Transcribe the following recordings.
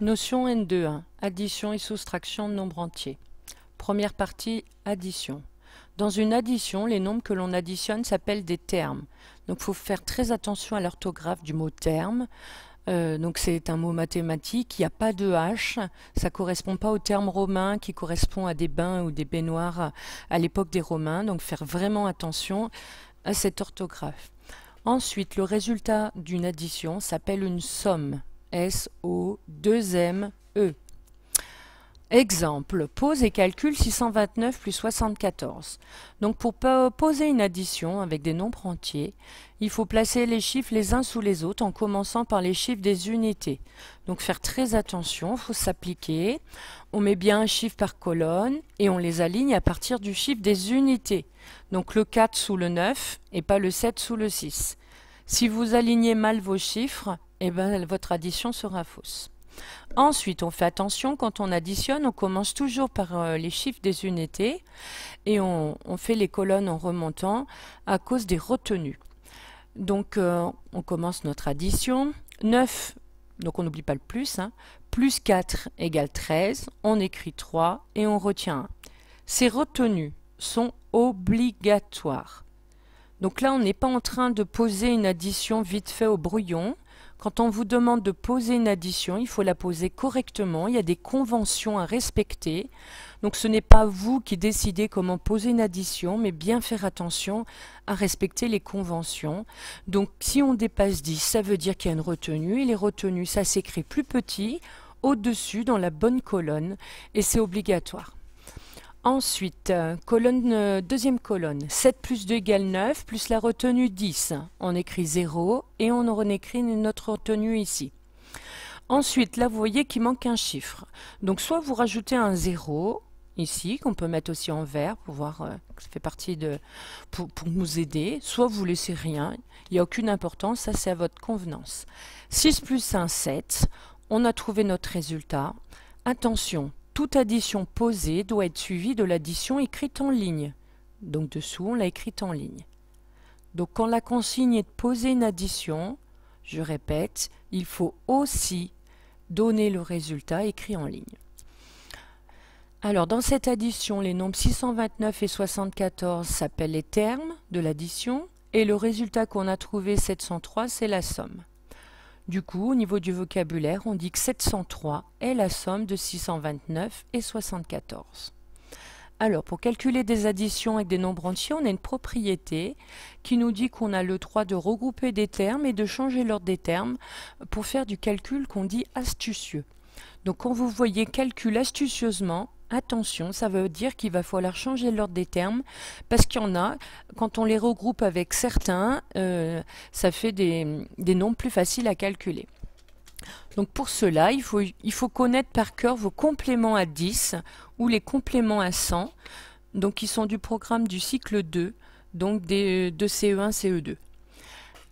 Notion N2.1 Addition et soustraction de nombres entiers. Première partie Addition. Dans une addition, les nombres que l'on additionne s'appellent des termes. Donc il faut faire très attention à l'orthographe du mot terme. Euh, donc c'est un mot mathématique, il n'y a pas de H, ça ne correspond pas au terme romain qui correspond à des bains ou des baignoires à l'époque des Romains. Donc faire vraiment attention à cette orthographe. Ensuite, le résultat d'une addition s'appelle une somme. S-O-2-M-E. Exemple, pose et calcule 629 plus 74. Donc pour poser une addition avec des nombres entiers, il faut placer les chiffres les uns sous les autres en commençant par les chiffres des unités. Donc faire très attention, il faut s'appliquer. On met bien un chiffre par colonne et on les aligne à partir du chiffre des unités. Donc le 4 sous le 9 et pas le 7 sous le 6. Si vous alignez mal vos chiffres, eh ben, votre addition sera fausse. Ensuite, on fait attention, quand on additionne, on commence toujours par euh, les chiffres des unités et on, fait les colonnes en remontant à cause des retenues. Donc, euh, on commence notre addition. 9, donc on n'oublie pas le plus, hein. plus 4 égale 13, on écrit 3 et on retient 1. Ces retenues sont obligatoires. Donc là, on n'est pas en train de poser une addition vite fait au brouillon. Quand on vous demande de poser une addition, il faut la poser correctement. Il y a des conventions à respecter. Donc ce n'est pas vous qui décidez comment poser une addition, mais bien faire attention à respecter les conventions. Donc si on dépasse 10, ça veut dire qu'il y a une retenue. Et les retenues, ça s'écrit plus petit, au-dessus, dans la bonne colonne. Et c'est obligatoire. Ensuite, euh, euh, deuxième colonne, 7 plus 2 égale 9, plus la retenue 10. On écrit 0 et on en écrit notre retenue ici. Ensuite, là, vous voyez qu'il manque un chiffre. Donc, soit vous rajoutez un 0 ici, qu'on peut mettre aussi en vert pour voir euh, que ça fait partie de... Pour, nous aider, soit vous laissez rien, il n'y a aucune importance, ça c'est à votre convenance. 6 plus 1, 7, on a trouvé notre résultat. Attention, toute addition posée doit être suivie de l'addition écrite en ligne. Donc dessous, on l'a écrite en ligne. Donc quand la consigne est de poser une addition, je répète, il faut aussi donner le résultat écrit en ligne. Alors dans cette addition, les nombres 629 et 74 s'appellent les termes de l'addition et le résultat qu'on a trouvé 703, c'est la somme. Du coup, au niveau du vocabulaire, on dit que 703 est la somme de 629 et 74. Alors, pour calculer des additions avec des nombres entiers, on a une propriété qui nous dit qu'on a le droit de regrouper des termes et de changer l'ordre des termes pour faire du calcul qu'on dit astucieux. Donc, quand vous voyez calcul astucieusement, attention, ça veut dire qu'il va falloir changer l'ordre des termes parce qu'il y en a, quand on les regroupe avec certains, euh, ça fait des, des nombres plus faciles à calculer. Donc pour cela, il faut, il faut connaître par cœur vos compléments à 10 ou les compléments à 100, donc qui sont du programme du cycle 2, donc des, de CE1, CE2.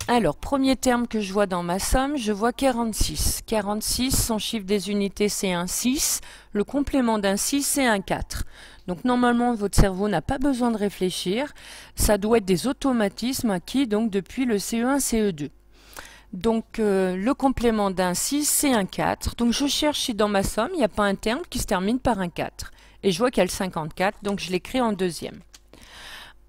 Alors, premier terme que je vois dans ma somme, je vois 46. 46, son chiffre des unités, c'est un 6. Le complément d'un 6, c'est un 4. Donc, normalement, votre cerveau n'a pas besoin de réfléchir. Ça doit être des automatismes acquis donc, depuis le CE1, CE2. Donc, euh, le complément d'un 6, c'est un 4. Donc, je cherche si dans ma somme, il n'y a pas un terme qui se termine par un 4. Et je vois qu'il y a le 54, donc je l'écris en deuxième.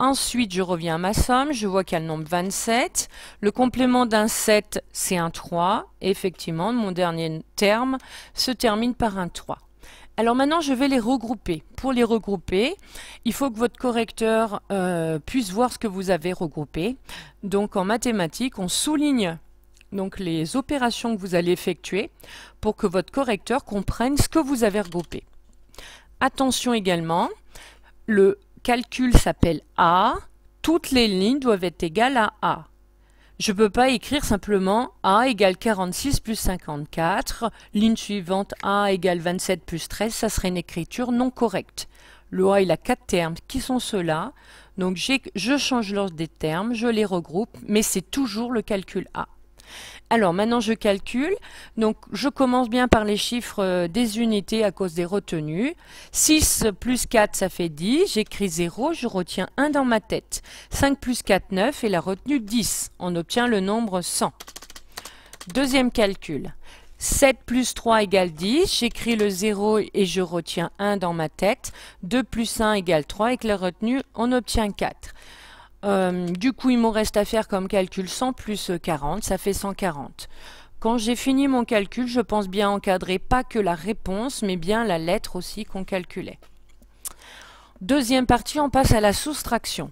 Ensuite, je reviens à ma somme, je vois qu'il y a le nombre 27. Le complément d'un 7, c'est un 3. effectivement, mon dernier terme se termine par un 3. Alors maintenant, je vais les regrouper. Pour les regrouper, il faut que votre correcteur euh, puisse voir ce que vous avez regroupé. Donc en mathématiques, on souligne donc les opérations que vous allez effectuer pour que votre correcteur comprenne ce que vous avez regroupé. Attention également, le calcul s'appelle A, toutes les lignes doivent être égales à A. Je ne peux pas écrire simplement A égale 46 plus 54, ligne suivante A égale 27 plus 13, ça serait une écriture non correcte. Le A, il a quatre termes, qui sont ceux-là Donc je change l'ordre des termes, je les regroupe, mais c'est toujours le calcul A. Alors maintenant je calcule, donc je commence bien par les chiffres euh, des unités à cause des retenues. 6 plus 4 ça fait 10, j'écris 0, je retiens 1 dans ma tête. 5 plus 4, 9 et la retenue 10, on obtient le nombre 100. Deuxième calcul, 7 plus 3 égale 10, j'écris le 0 et je retiens 1 dans ma tête. 2 plus 1 égale 3, et avec la retenue on obtient 4. Euh, du coup, il me reste à faire comme calcul 100 plus 40, ça fait 140. Quand j'ai fini mon calcul, je pense bien encadrer pas que la réponse, mais bien la lettre aussi qu'on calculait. Deuxième partie, on passe à la soustraction.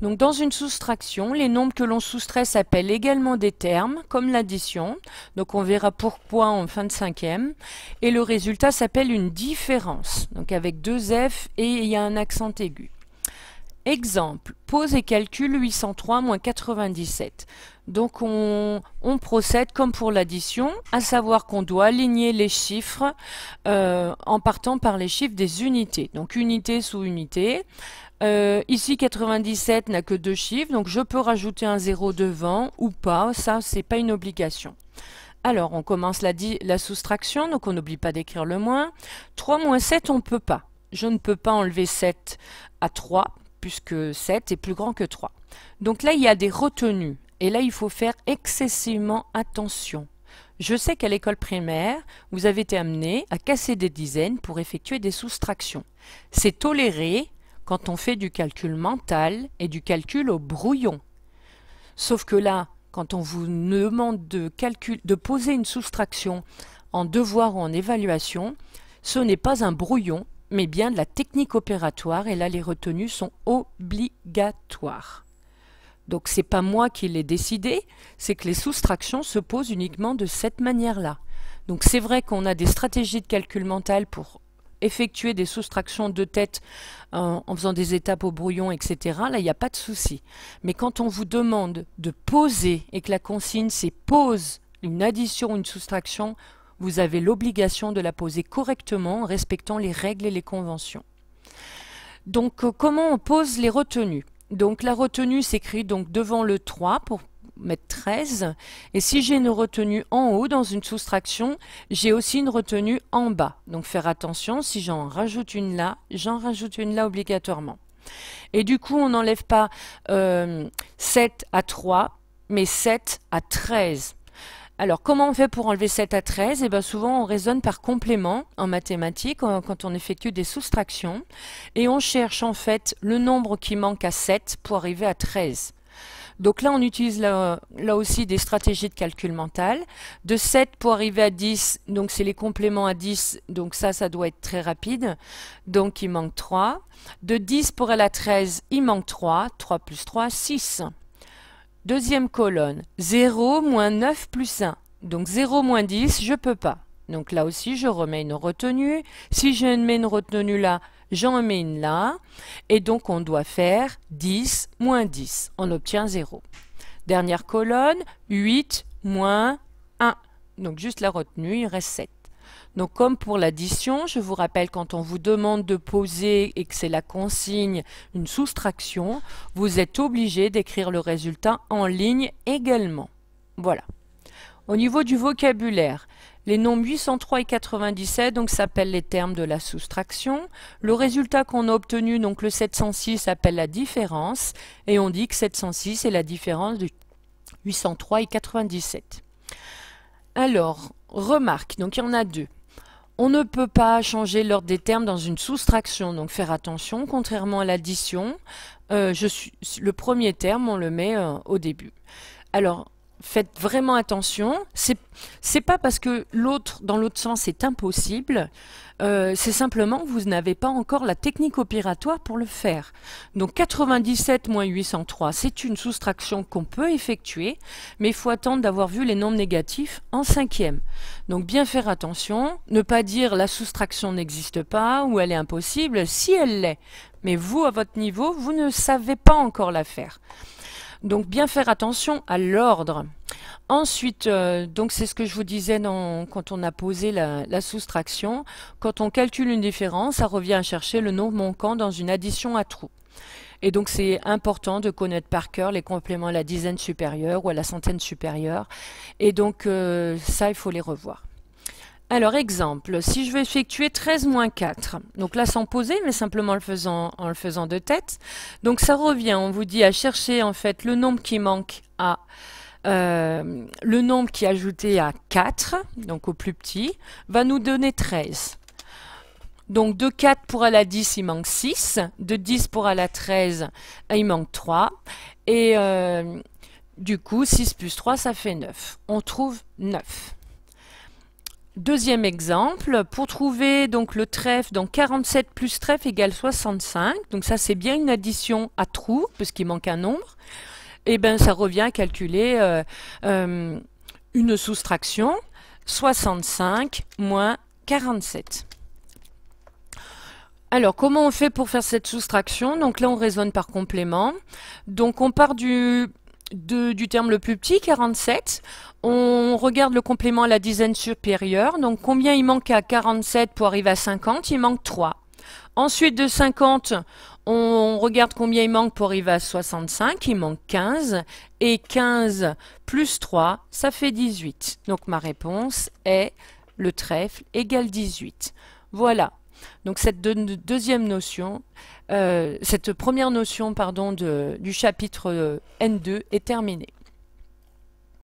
Donc dans une soustraction, les nombres que l'on soustrait s'appellent également des termes, comme l'addition. Donc on verra pourquoi en fin de cinquième. Et le résultat s'appelle une différence, donc avec deux F et il y a un accent aigu. Exemple, pose et calcul 803 97. Donc on, procède comme pour l'addition, à savoir qu'on doit aligner les chiffres euh, en partant par les chiffres des unités. Donc unité sous unité. Euh, ici 97 n'a que deux chiffres, donc je peux rajouter un 0 devant ou pas, ça c'est pas une obligation. Alors on commence la, soustraction, donc on n'oublie pas d'écrire le moins. 3 moins 7 on ne peut pas. Je ne peux pas enlever 7 à 3 puisque 7 est plus grand que 3. Donc là, il y a des retenues. Et là, il faut faire excessivement attention. Je sais qu'à l'école primaire, vous avez été amené à casser des dizaines pour effectuer des soustractions. C'est toléré quand on fait du calcul mental et du calcul au brouillon. Sauf que là, quand on vous demande de, poser une soustraction en devoir ou en évaluation, ce n'est pas un brouillon, mais bien de la technique opératoire, et là les retenues sont obligatoires. Donc c'est pas moi qui l'ai décidé, c'est que les soustractions se posent uniquement de cette manière-là. Donc c'est vrai qu'on a des stratégies de calcul mental pour effectuer des soustractions de tête euh, en, faisant des étapes au brouillon, etc. Là, il n'y a pas de souci. Mais quand on vous demande de poser et que la consigne c'est pose une addition, ou une soustraction, vous avez l'obligation de la poser correctement en respectant les règles et les conventions. Donc euh, comment on pose les retenues Donc la retenue s'écrit donc devant le 3 pour mettre 13 et si j'ai une retenue en haut dans une soustraction, j'ai aussi une retenue en bas. Donc faire attention, si j'en rajoute une là, j'en rajoute une là obligatoirement. Et du coup, on n'enlève pas 7 euh, à 3, mais 7 à 13. Alors, comment on fait pour enlever 7 à 13 Et bien, souvent, on raisonne par complément en mathématiques quand on effectue des soustractions. Et on cherche en fait le nombre qui manque à 7 pour arriver à 13. Donc là, on utilise là, là, aussi des stratégies de calcul mental. De 7 pour arriver à 10, donc c'est les compléments à 10, donc ça, ça doit être très rapide. Donc il manque 3. De 10 pour aller à 13, il manque 3. 3 plus 3, 6. Deuxième colonne, 0 moins 9 plus 1. Donc 0 moins 10, je ne peux pas. Donc là aussi, je remets une retenue. Si je mets une retenue là, j'en mets une là. Et donc, on doit faire 10 moins 10. On obtient 0. Dernière colonne, 8 moins 1. Donc juste la retenue, il reste 7. Donc comme pour l'addition, je vous rappelle quand on vous demande de poser et que c'est la consigne, une soustraction, vous êtes obligé d'écrire le résultat en ligne également. Voilà. Au niveau du vocabulaire, les nombres 803 et 97 donc s'appellent les termes de la soustraction. Le résultat qu'on a obtenu, donc le 706, s'appelle la différence et on dit que 706 est la différence de 803 et 97. Alors, remarque, donc il y en a deux. On ne peut pas changer l'ordre des termes dans une soustraction, donc faire attention, contrairement à l'addition, euh, le premier terme, on le met euh, au début. Alors, faites vraiment attention. C'est n'est pas parce que l'autre dans l'autre sens est impossible. Euh, c'est simplement que vous n'avez pas encore la technique opératoire pour le faire. Donc 97 moins 803, c'est une soustraction qu'on peut effectuer, mais il faut attendre d'avoir vu les nombres négatifs en cinquième. Donc bien faire attention, ne pas dire la soustraction n'existe pas ou elle est impossible si elle l'est. Mais vous, à votre niveau, vous ne savez pas encore la faire. Donc bien faire attention à l'ordre. Ensuite, euh, donc c'est ce que je vous disais quand on a posé la, soustraction. Quand on calcule une différence, ça revient à chercher le nombre manquant dans une addition à trous. Et donc c'est important de connaître par cœur les compléments à la dizaine supérieure ou à la centaine supérieure. Et donc euh, ça, il faut les revoir. Alors, exemple, si je veux effectuer 13 moins 4, donc là sans poser, mais simplement en le faisant de tête, donc ça revient, on vous dit à chercher en fait le nombre qui manque à euh, le nombre qui est ajouté à 4, donc au plus petit, va nous donner 13. Donc de 4 pour aller à 10, il manque 6. De 10 pour aller à 13, euh, il manque 3. Et euh, du coup, 6 plus 3, ça fait 9. On trouve 9. Deuxième exemple, pour trouver donc le trèfle, donc 47 plus trèfle égale 65. Donc ça, c'est bien une addition à trou parce qu'il manque un nombre. Et eh bien, ça revient à calculer euh, euh, une soustraction, 65 moins 47. Alors, comment on fait pour faire cette soustraction Donc là, on raisonne par complément. Donc, on part du du terme le plus petit, 47. On regarde le complément à la dizaine supérieure. Donc combien il manque à 47 pour arriver à 50 Il manque 3. Ensuite de 50, on regarde combien il manque pour arriver à 65. Il manque 15. Et 15 plus 3, ça fait 18. Donc ma réponse est le trèfle égale 18. Voilà. Donc cette deuxième notion, euh, cette première notion pardon, du chapitre euh, N2 est terminée.